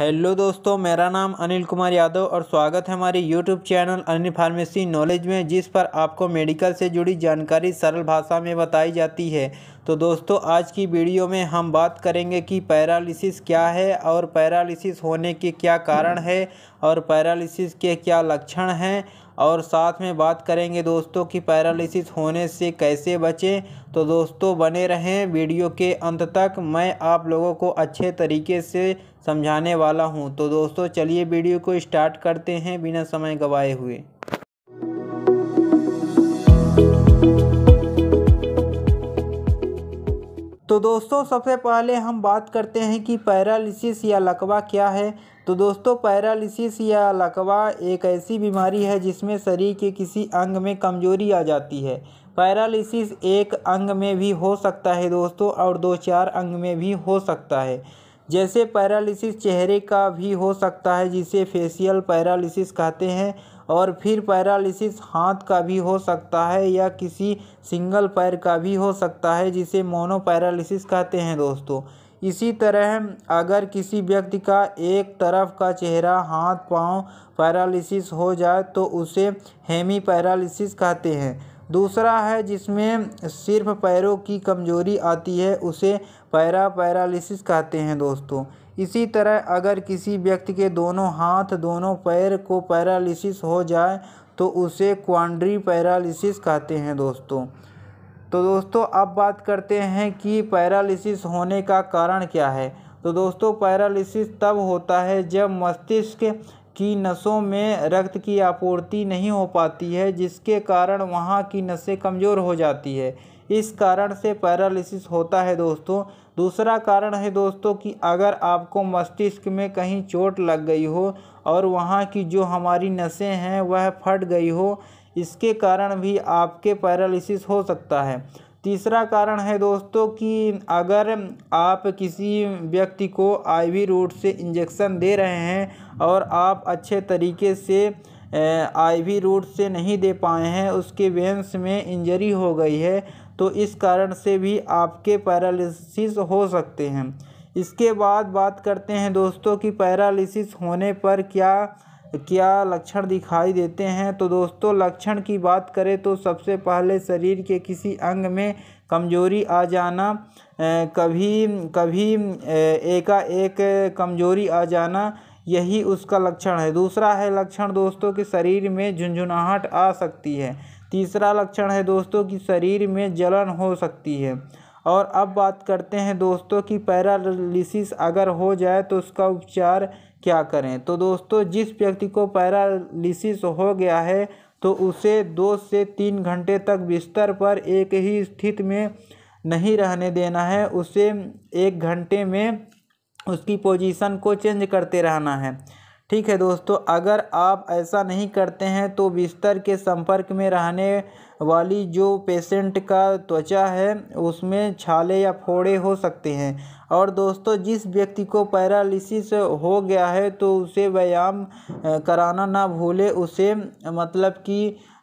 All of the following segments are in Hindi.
हेलो दोस्तों मेरा नाम अनिल कुमार यादव और स्वागत है हमारे YouTube channel Anil pharmacy knowledge में जिस पर आपको मेडिकल से जुड़ी जानकारी सरल भाषा में बताई जाती है तो दोस्तों आज की वीडियो में हम बात करेंगे कि पैरालिसिस क्या है और पैरालिसिस होने के क्या कारण है और पैरालिसिस के क्या लक्षण हैं और साथ में बात करेंगे दोस्तों कि पैरालिसिस होने से कैसे बचें तो दोस्तों बने रहें वीडियो के अंत तक मैं आप लोगों को अच्छे तरीके से समझाने वाला हूं तो दोस्तों चलिए वीडियो को स्टार्ट करते हैं बिना समय गवाए हुए तो दोस्तों सबसे पहले हम बात करते हैं कि पैरालिसिस या लकवा क्या है तो दोस्तों पैरालिसिस या लकवा एक ऐसी बीमारी है जिसमें शरीर के किसी अंग में कमजोरी आ जाती है पैरालिसिस एक अंग में भी हो सकता है दोस्तों और दो चार अंग में भी हो सकता है जैसे पैरालिसिस चेहरे का भी हो सकता है जिसे फेशियल पैरालिसिस कहते हैं और फिर पैरालिसिस हाथ का भी हो सकता है या किसी सिंगल पैर का भी हो सकता है जिसे मोनो पैरालिसिस कहते हैं दोस्तों इसी तरह अगर किसी व्यक्ति का एक तरफ का चेहरा हाथ पांव पैरालिसिस हो जाए तो उसे हेमी पैरालिसिस कहते हैं दूसरा है जिसमें सिर्फ पैरों की कमज़ोरी आती है उसे पैरा पैरालिसिस कहते हैं दोस्तों इसी तरह अगर किसी व्यक्ति के दोनों हाथ दोनों पैर को पैरालिसिस हो जाए तो उसे क्वांड्री पैरालिसिस कहते हैं दोस्तों तो दोस्तों अब बात करते हैं कि पैरालिसिस होने का कारण क्या है तो दोस्तों पैरालिसिस तब होता है जब मस्तिष्क की नसों में रक्त की आपूर्ति नहीं हो पाती है जिसके कारण वहाँ की नसें कमज़ोर हो जाती है इस कारण से पैरालिसिस होता है दोस्तों दूसरा कारण है दोस्तों कि अगर आपको मस्तिष्क में कहीं चोट लग गई हो और वहाँ की जो हमारी नसें हैं वह फट गई हो इसके कारण भी आपके पैरालिसिस हो सकता है तीसरा कारण है दोस्तों कि अगर आप किसी व्यक्ति को आईवी रूट से इंजेक्शन दे रहे हैं और आप अच्छे तरीके से आईवी रूट से नहीं दे पाए हैं उसके वेंस में इंजरी हो गई है तो इस कारण से भी आपके पैरालिसिस हो सकते हैं इसके बाद बात करते हैं दोस्तों कि पैरालिसिस होने पर क्या क्या लक्षण दिखाई देते हैं तो दोस्तों लक्षण की बात करें तो सबसे पहले शरीर के किसी अंग में कमजोरी आ जाना कभी कभी एकाएक कमजोरी आ जाना यही उसका लक्षण है दूसरा है लक्षण दोस्तों कि शरीर में झुंझुनाहट आ सकती है तीसरा लक्षण है दोस्तों कि शरीर में जलन हो सकती है और अब बात करते हैं दोस्तों कि पैरालिसिस अगर हो जाए तो उसका उपचार क्या करें तो दोस्तों जिस व्यक्ति को पैरालिसिस हो गया है तो उसे दो से तीन घंटे तक बिस्तर पर एक ही स्थिति में नहीं रहने देना है उसे एक घंटे में उसकी पोजीशन को चेंज करते रहना है ठीक है दोस्तों अगर आप ऐसा नहीं करते हैं तो बिस्तर के संपर्क में रहने वाली जो पेशेंट का त्वचा है उसमें छाले या फोड़े हो सकते हैं और दोस्तों जिस व्यक्ति को पैरालिसिस हो गया है तो उसे व्यायाम कराना ना भूले उसे मतलब कि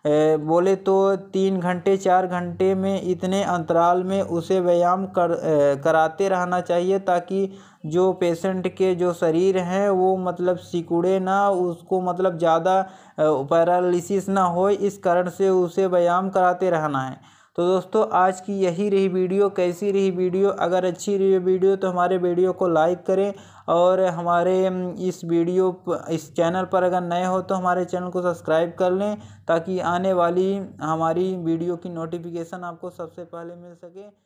बोले तो तीन घंटे चार घंटे में इतने अंतराल में उसे व्यायाम कर कराते रहना चाहिए ताकि जो पेशेंट के जो शरीर हैं वो मतलब सिकुड़े ना उसको मतलब ज़्यादा पैरालिसिस ना हो इस कारण से उसे व्यायाम कराते रहना है तो दोस्तों आज की यही रही वीडियो कैसी रही वीडियो अगर अच्छी रही वीडियो तो हमारे वीडियो को लाइक करें और हमारे इस वीडियो इस चैनल पर अगर नए हो तो हमारे चैनल को सब्सक्राइब कर लें ताकि आने वाली हमारी वीडियो की नोटिफिकेशन आपको सबसे पहले मिल सके